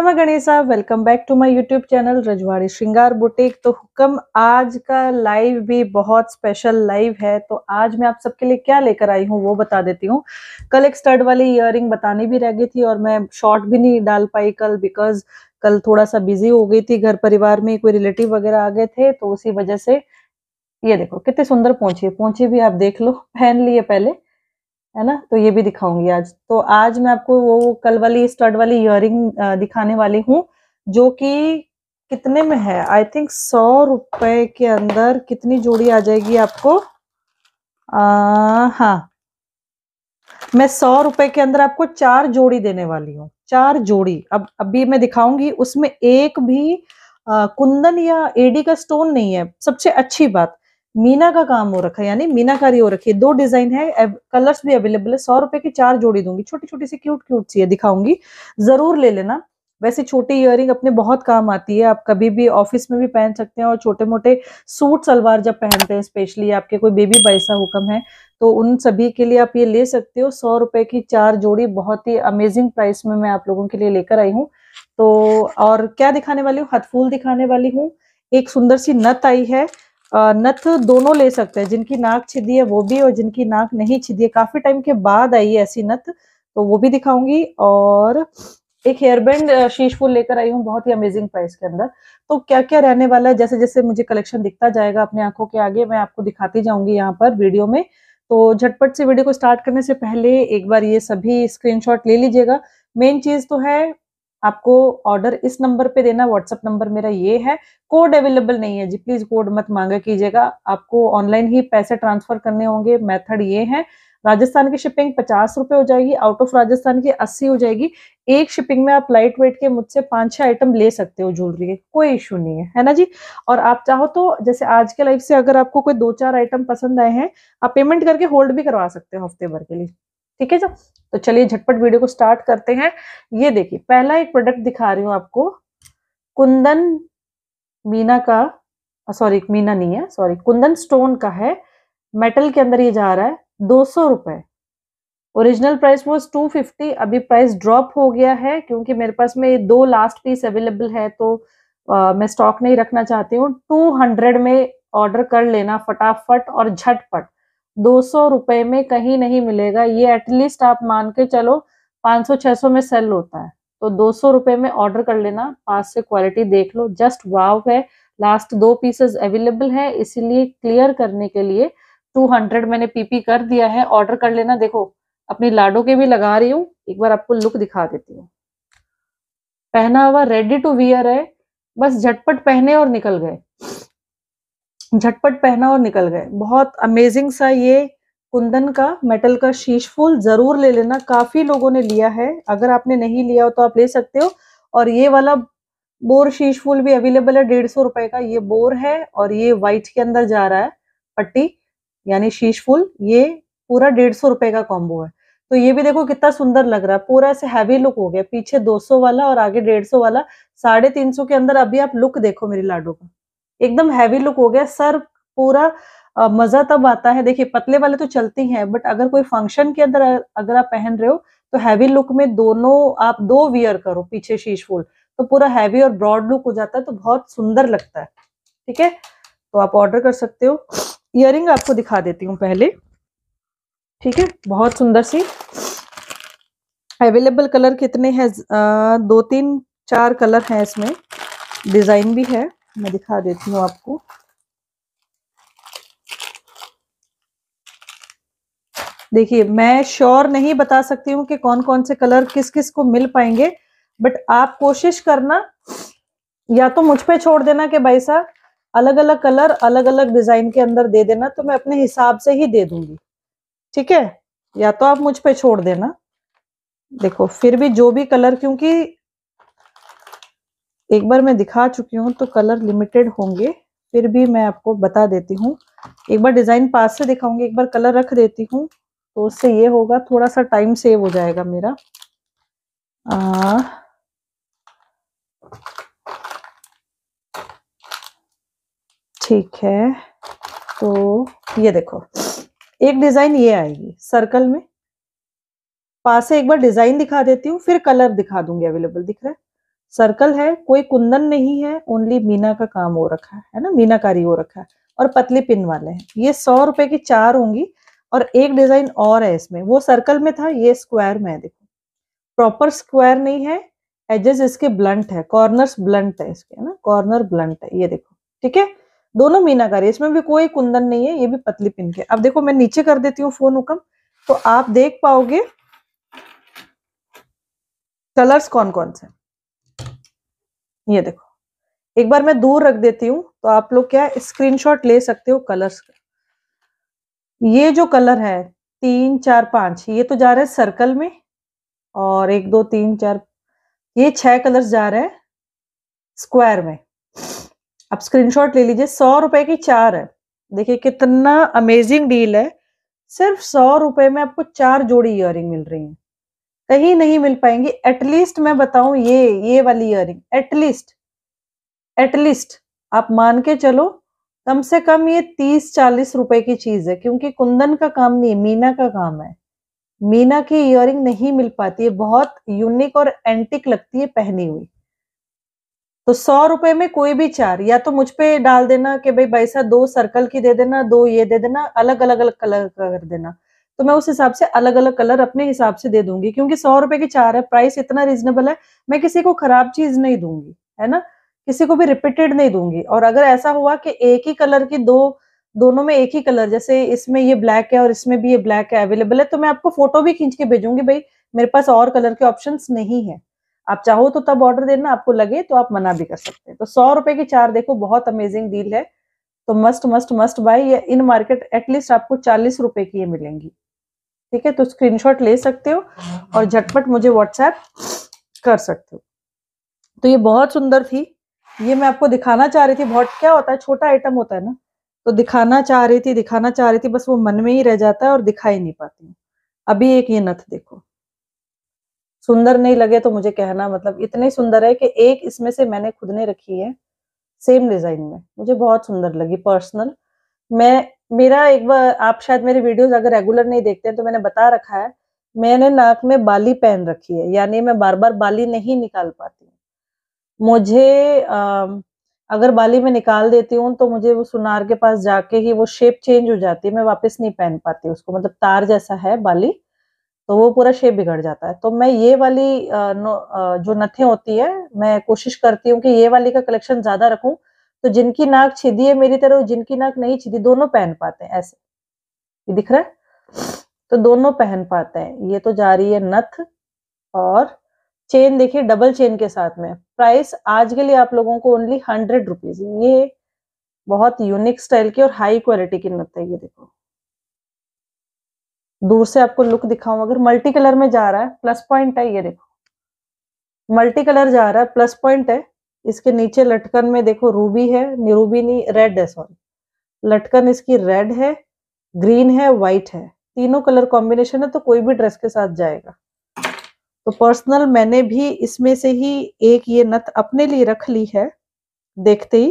नमः Ganesha welcome back to my YouTube channel Rajwadi Shringar boutique तो हुक्म आज का लाइव भी बहुत स्पेशल लाइव है तो आज मैं आप सबके लिए क्या लेकर आई हूँ वो बता देती हूँ कल एक स्टड वाली इयर बतानी भी रह गई थी और मैं शॉर्ट भी नहीं डाल पाई कल बिकॉज कल थोड़ा सा बिजी हो गई थी घर परिवार में कोई रिलेटिव वगैरह आ गए थे तो उसी वजह से ये देखो कितने सुंदर पहुंचे पहुंचे भी आप देख लो पहन लिए पहले है ना तो ये भी दिखाऊंगी आज तो आज मैं आपको वो कल वाली स्टड वाली इयरिंग दिखाने वाली हूँ जो कि कितने में है आई थिंक सौ रुपए के अंदर कितनी जोड़ी आ जाएगी आपको आ, हाँ मैं सौ रुपए के अंदर आपको चार जोड़ी देने वाली हूँ चार जोड़ी अब अभी मैं दिखाऊंगी उसमें एक भी आ, कुंदन या एडी का स्टोन नहीं है सबसे अच्छी बात मीना का काम हो रखा है यानी मीनाकारी हो रखी है दो डिजाइन है कलर्स भी अवेलेबल है सौ रुपए की चार जोड़ी दूंगी छोटी छोटी सी क्यूट क्यूट सी है दिखाऊंगी जरूर ले लेना वैसे छोटी इयरिंग अपने बहुत काम आती है आप कभी भी ऑफिस में भी पहन सकते हैं और छोटे मोटे सूट सलवार जब पहनते हैं स्पेशली आपके कोई बेबी बाइसा हुक्म है तो उन सभी के लिए आप ये ले सकते हो सौ रुपए की चार जोड़ी बहुत ही अमेजिंग प्राइस में मैं आप लोगों के लिए लेकर आई हूँ तो और क्या दिखाने वाली हूँ हथफूल दिखाने वाली हूँ एक सुंदर सी नत आई है नथ दोनों ले सकते हैं जिनकी नाक छिदी है वो भी और जिनकी नाक नहीं छिदी है काफी टाइम के बाद आई है ऐसी नथ तो वो भी दिखाऊंगी और एक हेयर बैंड शीश फूल लेकर आई हूँ बहुत ही अमेजिंग प्राइस के अंदर तो क्या क्या रहने वाला है जैसे जैसे मुझे कलेक्शन दिखता जाएगा अपने आंखों के आगे मैं आपको दिखाती जाऊंगी यहाँ पर वीडियो में तो झटपट से वीडियो को स्टार्ट करने से पहले एक बार ये सभी स्क्रीनशॉट ले लीजिएगा मेन चीज तो है आपको ऑर्डर इस नंबर पे देना व्हाट्सअप नंबर मेरा ये है कोड अवेलेबल नहीं है जी प्लीज कोड मत मांगा कीजिएगा आपको ऑनलाइन ही पैसे ट्रांसफर करने होंगे मेथड ये है राजस्थान की शिपिंग पचास रुपए हो जाएगी आउट ऑफ राजस्थान की अस्सी हो जाएगी एक शिपिंग में आप लाइट वेट के मुझसे पांच छह आइटम ले सकते हो ज्वेलरी के कोई इशू नहीं है है ना जी और आप चाहो तो जैसे आज के लाइफ से अगर आपको कोई दो चार आइटम पसंद आए हैं आप पेमेंट करके होल्ड भी करवा सकते हो हफ्ते भर के लिए ठीक है जो तो चलिए झटपट वीडियो को स्टार्ट करते हैं ये देखिए पहला एक प्रोडक्ट दिखा रही हूँ आपको कुंदन मीना का सॉरी मीना नहीं है सॉरी कुंदन स्टोन का है मेटल के अंदर ये जा रहा है दो सौ रुपए original price was two fifty अभी प्राइस ड्रॉप हो गया है क्योंकि मेरे पास में दो लास्ट पीस अवेलेबल है तो आ, मैं स्टॉक नहीं रखना चाहती हूँ टू हंड्रेड में ऑर्डर कर लेना फटाफट और झटपट दो सौ रुपए में कहीं नहीं मिलेगा ये एटलीस्ट आप मान के चलो 500 सौ छह सौ में सेल होता है तो दो सौ रुपए में ऑर्डर कर लेना पास से क्वालिटी देख लो जस्ट वाव है लास्ट दो पीसेस अवेलेबल है इसीलिए क्लियर करने के लिए 200 मैंने पीपी कर दिया है ऑर्डर कर लेना देखो अपनी लाडो के भी लगा रही हूँ एक बार आपको लुक दिखा देती हूँ पहना हुआ रेडी टू वियर है बस झटपट पहने और निकल गए झटपट पहना और निकल गए बहुत अमेजिंग सा ये कुंदन का मेटल का शीश फूल जरूर ले लेना काफी लोगों ने लिया है अगर आपने नहीं लिया हो तो आप ले सकते हो और ये वाला बोर शीश फूल भी अवेलेबल है डेढ़ सौ रुपए का ये बोर है और ये व्हाइट के अंदर जा रहा है पट्टी यानी शीश फूल ये पूरा डेढ़ सौ रुपए का कॉम्बो है तो ये भी देखो कितना सुंदर लग रहा है पूरा ऐसे हैवी लुक हो गया पीछे 200 वाला और आगे 150 वाला साढ़े तीन सौ के अंदर अभी आप लुक देखो मेरी लाडो का एकदम हैवी लुक हो गया सर पूरा मजा तब आता है देखिए पतले वाले तो चलती हैं बट अगर कोई फंक्शन के अंदर अगर आप पहन रहे हो तो हैवी लुक में दोनों आप दो वियर करो पीछे शीश फूल तो पूरा हैवी और ब्रॉड लुक हो जाता है तो बहुत सुंदर लगता है ठीक है तो आप ऑर्डर कर सकते हो इयर आपको दिखा देती हूँ पहले ठीक है बहुत सुंदर सी अवेलेबल कलर कितने हैं दो तीन चार कलर हैं इसमें डिजाइन भी है मैं दिखा देती हूँ आपको देखिए मैं श्योर नहीं बता सकती हूँ कि कौन कौन से कलर किस किस को मिल पाएंगे बट आप कोशिश करना या तो मुझ पे छोड़ देना कि भाई साहब अलग अलग कलर अलग अलग डिजाइन के अंदर दे देना तो मैं अपने हिसाब से ही दे दूंगी ठीक है या तो आप मुझ पे छोड़ देना देखो फिर भी जो भी कलर क्योंकि एक बार मैं दिखा चुकी हूँ तो कलर लिमिटेड होंगे फिर भी मैं आपको बता देती हूँ एक बार डिज़ाइन पास से दिखाऊंगी एक बार कलर रख देती हूँ तो उससे ये होगा थोड़ा सा टाइम सेव हो जाएगा मेरा आ, ठीक है तो ये देखो एक डिज़ाइन ये आएगी सर्कल में पास से एक बार डिज़ाइन दिखा देती हूँ फिर कलर दिखा दूंगी अवेलेबल दिख रहा है सर्कल है कोई कुंदन नहीं है ओनली मीना का काम हो रखा है है ना मीनाकारी हो रखा है और पतली पिन वाले हैं ये सौ रुपए की चार होंगी और एक डिजाइन और है इसमें वो सर्कल में था ये स्क्वायर में है देखो प्रॉपर स्क्वायर नहीं है एजेस इसके ब्लंट है कॉर्नर्स ब्लंट है इसके है ना कॉर्नर ब्लंट है ये देखो ठीक है दोनों मीनाकारी इसमें भी कोई कुंदन नहीं है ये भी पतली पिन के अब देखो मैं नीचे कर देती हूँ फोन हुक्म तो आप देख पाओगे कलर्स कौन कौन से ये देखो एक बार मैं दूर रख देती हूँ तो आप लोग क्या स्क्रीनशॉट ले सकते हो कलर्स का ये जो कलर है तीन चार पांच ये तो जा रहे है सर्कल में और एक दो तीन चार ये छह कलर्स जा रहे हैं स्क्वायर में आप स्क्रीनशॉट ले लीजिए सौ रुपए की चार है देखिए कितना अमेजिंग डील है सिर्फ सौ रुपए में आपको चार जोड़ी इयर मिल रही है कहीं नहीं मिल पाएंगी एटलीस्ट मैं बताऊं ये ये वाली इयरिंग एटलीस्ट एटलीस्ट आप मान के चलो कम से कम ये तीस चालीस रुपए की चीज है क्योंकि कुंदन का काम नहीं है मीना का काम है मीना की इयरिंग नहीं मिल पाती है बहुत यूनिक और एंटिक लगती है पहनी हुई तो सौ रुपए में कोई भी चार या तो मुझ पे डाल देना कि भाई भाई साहब दो सर्कल की दे देना दो ये दे देना अलग अलग अलग कलर कर देना तो मैं उस हिसाब से अलग अलग कलर अपने हिसाब से दे दूंगी क्योंकि सौ रुपए की चार है प्राइस इतना रिजनेबल है मैं किसी को खराब चीज नहीं दूंगी है ना किसी को भी रिपीटेड नहीं दूंगी और अगर ऐसा हुआ कि एक ही कलर की दो दोनों में एक ही कलर जैसे इसमें ये ब्लैक है और इसमें भी ये ब्लैक है अवेलेबल है तो मैं आपको फोटो भी खींच के भेजूंगी भाई मेरे पास और कलर के ऑप्शन नहीं है आप चाहो तो तब ऑर्डर देना आपको लगे तो आप मना भी कर सकते हैं तो सौ रुपए की चार देखो बहुत अमेजिंग डील है तो मस्ट मस्ट मस्ट बाय ये इन मार्केट एटलीस्ट आपको चालीस रुपए की ये मिलेंगी ठीक है तो स्क्रीनशॉट ले सकते हो हाँ। और झटपट मुझे व्हाट्सएप कर सकते हो तो ये बहुत सुंदर थी ये मैं आपको दिखाना चाह रही थी बहुत क्या होता है छोटा आइटम होता है ना तो दिखाना चाह रही थी दिखाना चाह रही थी बस वो मन में ही रह जाता है और दिखा ही नहीं पाती हूँ अभी एक ये नथ देखो सुंदर नहीं लगे तो मुझे कहना मतलब इतने सुंदर है कि एक इसमें से मैंने खुद ने रखी है सेम डिजाइन में मुझे बहुत सुंदर लगी पर्सनल मैं मेरा एक बार आप शायद मेरे वीडियोस अगर रेगुलर नहीं देखते हैं तो मैंने बता रखा है मैंने नाक में बाली पहन रखी है यानी मैं बार बार बाली नहीं निकाल पाती हूँ मुझे आ, अगर बाली में निकाल देती हूँ तो मुझे वो सुनार के पास जाके ही वो शेप चेंज हो जाती है मैं वापस नहीं पहन पाती उसको मतलब तार जैसा है बाली तो वो पूरा शेप बिगड़ जाता है तो मैं ये वाली आ, आ, जो नथें होती है मैं कोशिश करती हूँ कि ये वाली का कलेक्शन ज्यादा रखूँ तो जिनकी नाक छिदी है मेरी तरह जिनकी नाक नहीं छिदी दोनों पहन पाते हैं ऐसे ये दिख रहा है तो दोनों पहन पाते हैं ये तो जा रही है नथ और चेन देखिए डबल चेन के साथ में प्राइस आज के लिए आप लोगों को ओनली हंड्रेड रुपीज ये बहुत यूनिक स्टाइल की और हाई क्वालिटी की नथ है ये देखो दूर से आपको लुक दिखाऊं अगर मल्टी कलर में जा रहा है प्लस पॉइंट है ये देखो मल्टी कलर जा रहा है प्लस पॉइंट है इसके नीचे लटकन में देखो रूबी है रूबी नहीं रेड है सॉरी लटकन इसकी रेड है ग्रीन है व्हाइट है तीनों कलर कॉम्बिनेशन है तो कोई भी ड्रेस के साथ जाएगा तो पर्सनल मैंने भी इसमें से ही एक ये नथ अपने लिए रख ली है देखते ही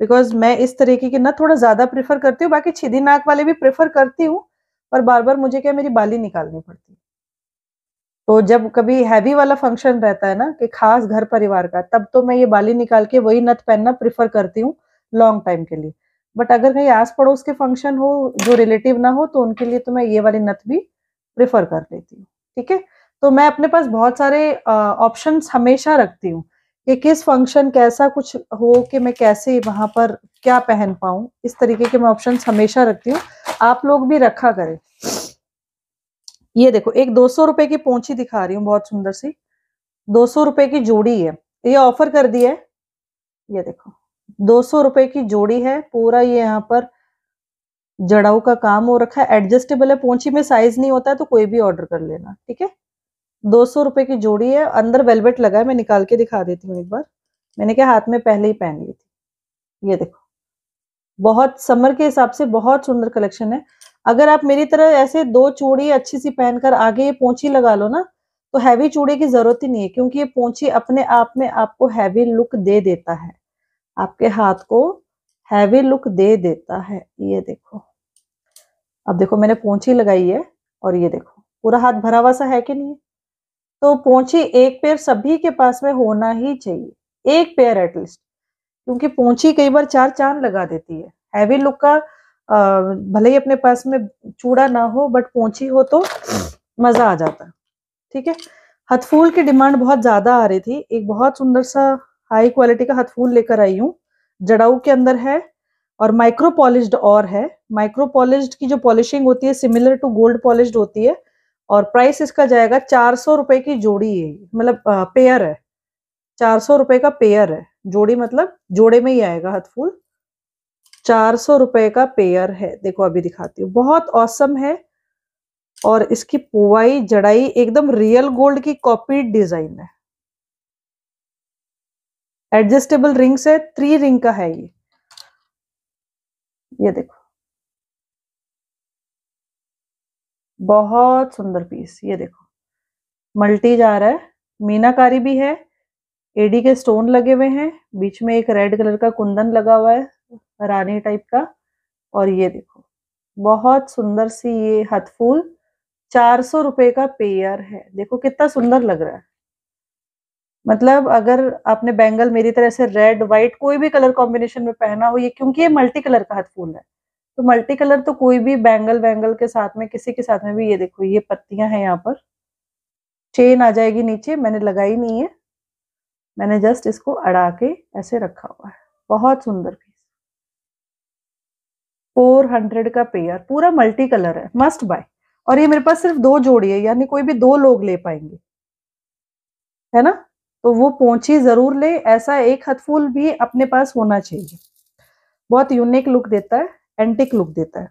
बिकॉज मैं इस तरीके की नथ थोड़ा ज़्यादा प्रेफर करती हूँ बाकी छिदी नाक वाले भी प्रेफर करती हूँ पर बार बार मुझे क्या मेरी बाली निकालनी पड़ती है तो जब कभी हैवी वाला फंक्शन रहता है ना कि खास घर परिवार का तब तो मैं ये बाली निकाल के वही नथ पहनना प्रिफर करती हूँ लॉन्ग टाइम के लिए बट अगर कहीं आस पड़ोस के फंक्शन हो जो रिलेटिव ना हो तो उनके लिए तो मैं ये वाली नथ भी प्रिफर कर लेती हूँ ठीक है तो मैं अपने पास बहुत सारे ऑप्शन हमेशा रखती हूँ कि किस फंक्शन कैसा कुछ हो कि मैं कैसे वहां पर क्या पहन पाऊँ इस तरीके के मैं ऑप्शन हमेशा रखती हूँ आप लोग भी रखा करें ये देखो एक दो सौ रुपए की पोंछी दिखा रही हूँ बहुत सुंदर सी दो सौ रुपए की जोड़ी है ये ऑफर कर दिया है ये देखो दो सौ रुपए की जोड़ी है पूरा ये यहाँ पर जड़ाऊ का काम हो रखा है एडजस्टेबल है पोंछी में साइज नहीं होता है तो कोई भी ऑर्डर कर लेना ठीक है दो सौ रुपए की जोड़ी है अंदर वेलवेट लगा है मैं निकाल के दिखा देती हूँ एक बार मैंने क्या हाथ में पहले ही पहन ली थी ये देखो बहुत समर के हिसाब से बहुत सुंदर कलेक्शन है अगर आप मेरी तरह ऐसे दो चूड़ी अच्छी सी पहनकर आगे ये पोंछी लगा लो ना तो हैवी चूड़ी की जरूरत ही नहीं है क्योंकि ये पोंछी अपने आप में आपको हैवी लुक दे देता है आपके हाथ को हैवी लुक दे देता है ये देखो अब देखो मैंने पोंछी लगाई है और ये देखो पूरा हाथ भरा हुआ सा है कि नहीं तो पोंछी एक पेयर सभी के पास में होना ही चाहिए एक पेयर एटलीस्ट क्योंकि पोंछी कई बार चार चांद लगा देती है हैवी लुक का भले ही अपने पास में चूड़ा ना हो बट पोंछी हो तो मजा आ जाता ठीक है हथफूल की डिमांड बहुत ज्यादा आ रही थी एक बहुत सुंदर सा हाई क्वालिटी का हथफूल लेकर आई हूँ जड़ाऊ के अंदर है और माइक्रो पॉलिश्ड और है माइक्रो पॉलिश्ड की जो पॉलिशिंग होती है सिमिलर टू गोल्ड पॉलिश्ड होती है और प्राइस इसका जाएगा चार सौ रुपए की जोड़ी है मतलब पेयर है चार सौ रुपए का पेयर है जोड़ी मतलब जोड़े में ही आएगा हथफूल चार सौ रुपए का पेयर है देखो अभी दिखाती हूँ बहुत औसम है और इसकी पुवाई जड़ाई एकदम रियल गोल्ड की कॉपी डिजाइन है एडजस्टेबल रिंग्स है थ्री रिंग का है ये ये देखो बहुत सुंदर पीस ये देखो मल्टी जा रहा है मीनाकारी भी है एडी के स्टोन लगे हुए हैं बीच में एक रेड कलर का कुंदन लगा हुआ है रानी टाइप का और ये देखो बहुत सुंदर सी ये हथफूल चार सौ रुपये का पेयर है देखो कितना सुंदर लग रहा है मतलब अगर आपने बैंगल मेरी तरह से रेड व्हाइट कोई भी कलर कॉम्बिनेशन में पहना हो ये क्योंकि ये मल्टी कलर का हथफूल है तो मल्टी कलर तो कोई भी बैंगल बैंगल के साथ में किसी के साथ में भी ये देखो ये पत्तियां हैं यहाँ पर चेन आ जाएगी नीचे मैंने लगाई नहीं है मैंने जस्ट इसको अड़ा के ऐसे रखा हुआ है बहुत सुंदर भी फोर हंड्रेड का पेयर पूरा मल्टी कलर है मस्ट बाय और ये मेरे पास सिर्फ दो जोड़ी है यानी कोई भी दो लोग ले पाएंगे है ना तो वो पोंछी जरूर ले ऐसा एक हथफूल भी अपने पास होना चाहिए बहुत यूनिक लुक देता है एंटिक लुक देता है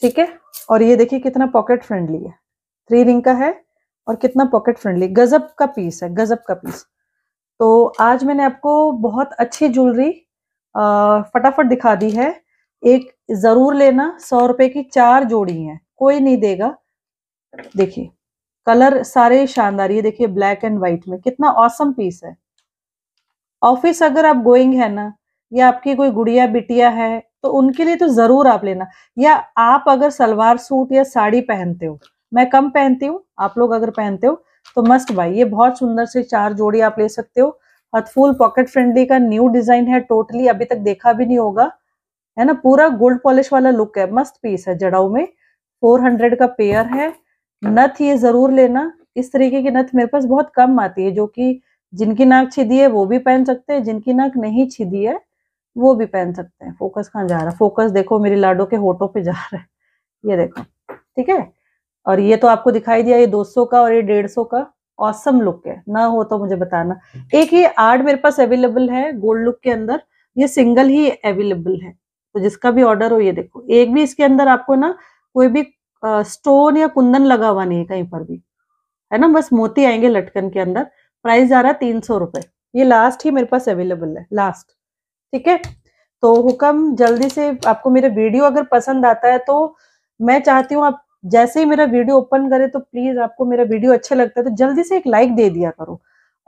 ठीक है और ये देखिए कितना पॉकेट फ्रेंडली है थ्री रिंग का है और कितना पॉकेट फ्रेंडली गजब का पीस है गजब का पीस तो आज मैंने आपको बहुत अच्छी ज्वेलरी फटाफट दिखा दी है एक जरूर लेना सौ रुपए की चार जोड़ी है कोई नहीं देगा देखिए कलर सारे शानदार ये देखिए ब्लैक एंड व्हाइट में कितना औसम पीस है ऑफिस अगर आप गोइंग है ना या आपकी कोई गुड़िया बिटिया है तो उनके लिए तो जरूर आप लेना या आप अगर सलवार सूट या साड़ी पहनते हो मैं कम पहनती हूँ आप लोग अगर पहनते हो तो मस्ट बाई ये बहुत सुंदर से चार जोड़ी आप ले सकते हो और पॉकेट फ्रेंडली का न्यू डिजाइन है टोटली अभी तक देखा भी नहीं होगा है ना पूरा गोल्ड पॉलिश वाला लुक है मस्त पीस है जड़ाऊ में 400 का पेयर है नथ ये जरूर लेना इस तरीके की नथ मेरे पास बहुत कम आती है जो कि जिनकी नाक छिदी है वो भी पहन सकते हैं जिनकी नाक नहीं छिदी है वो भी पहन सकते हैं फोकस कहाँ जा रहा है फोकस देखो मेरी लाडो के होटो पे जा रहा है ये देखो ठीक है और ये तो आपको दिखाई दिया ये 200 का और ये 150 का ऑसम लुक है ना हो तो मुझे बताना एक ये आर्ट मेरे पास अवेलेबल है गोल्ड लुक के अंदर ये सिंगल ही अवेलेबल है तो जिसका भी ऑर्डर हो ये देखो एक भी इसके अंदर आपको ना कोई भी स्टोन या कुंदन लगा हुआ नहीं है कहीं पर भी है ना बस मोती आएंगे लटकन के अंदर प्राइस जा रहा है तीन सौ रुपए ये लास्ट ही मेरे पास अवेलेबल है लास्ट ठीक है तो हुक्म जल्दी से आपको मेरे वीडियो अगर पसंद आता है तो मैं चाहती हूँ आप जैसे ही मेरा वीडियो ओपन करे तो प्लीज आपको मेरा वीडियो अच्छा लगता है तो जल्दी से एक लाइक दे दिया करो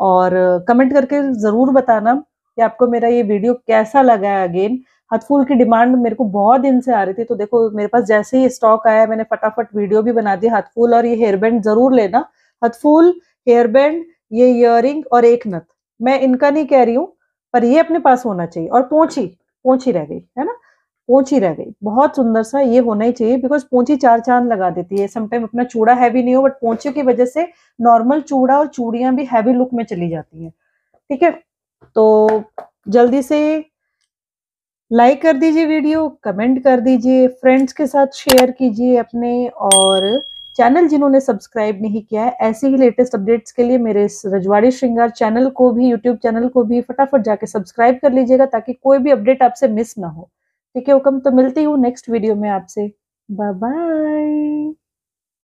और कमेंट करके जरूर बताना कि आपको मेरा ये वीडियो कैसा लगा है अगेन हथफूल की डिमांड मेरे को बहुत दिन से आ रही थी तो देखो मेरे पास जैसे ही स्टॉक आया मैंने फटाफट वीडियो भी बना दी हथफूल और ये हेयरबैंड जरूर लेना हथफूल हेयरबैंड ये इयर और एक नथ मैं इनका नहीं कह रही हूँ पर ये अपने पास होना चाहिए और पहुंची पहुंची रह गई है ना पोंछी रह गई बहुत सुंदर सा ये होना ही चाहिए बिकॉज पोंछी चार चांद लगा देती है समटाइम अपना चूड़ा हैवी नहीं हो बट पोंछियों की वजह से नॉर्मल चूड़ा और चूड़ियां भी हैवी लुक में चली जाती है ठीक है तो जल्दी से लाइक कर दीजिए वीडियो कमेंट कर दीजिए फ्रेंड्स के साथ शेयर कीजिए अपने और चैनल जिन्होंने सब्सक्राइब नहीं किया है ऐसे ही लेटेस्ट अपडेट्स के लिए मेरे इस रजवाड़ी श्रृंगार चैनल को भी यूट्यूब चैनल को भी फटाफट जाके सब्सक्राइब कर लीजिएगा ताकि कोई भी अपडेट आपसे मिस ना हो ठीक है हुक्म तो मिलती हूँ नेक्स्ट वीडियो में आपसे बाय बाय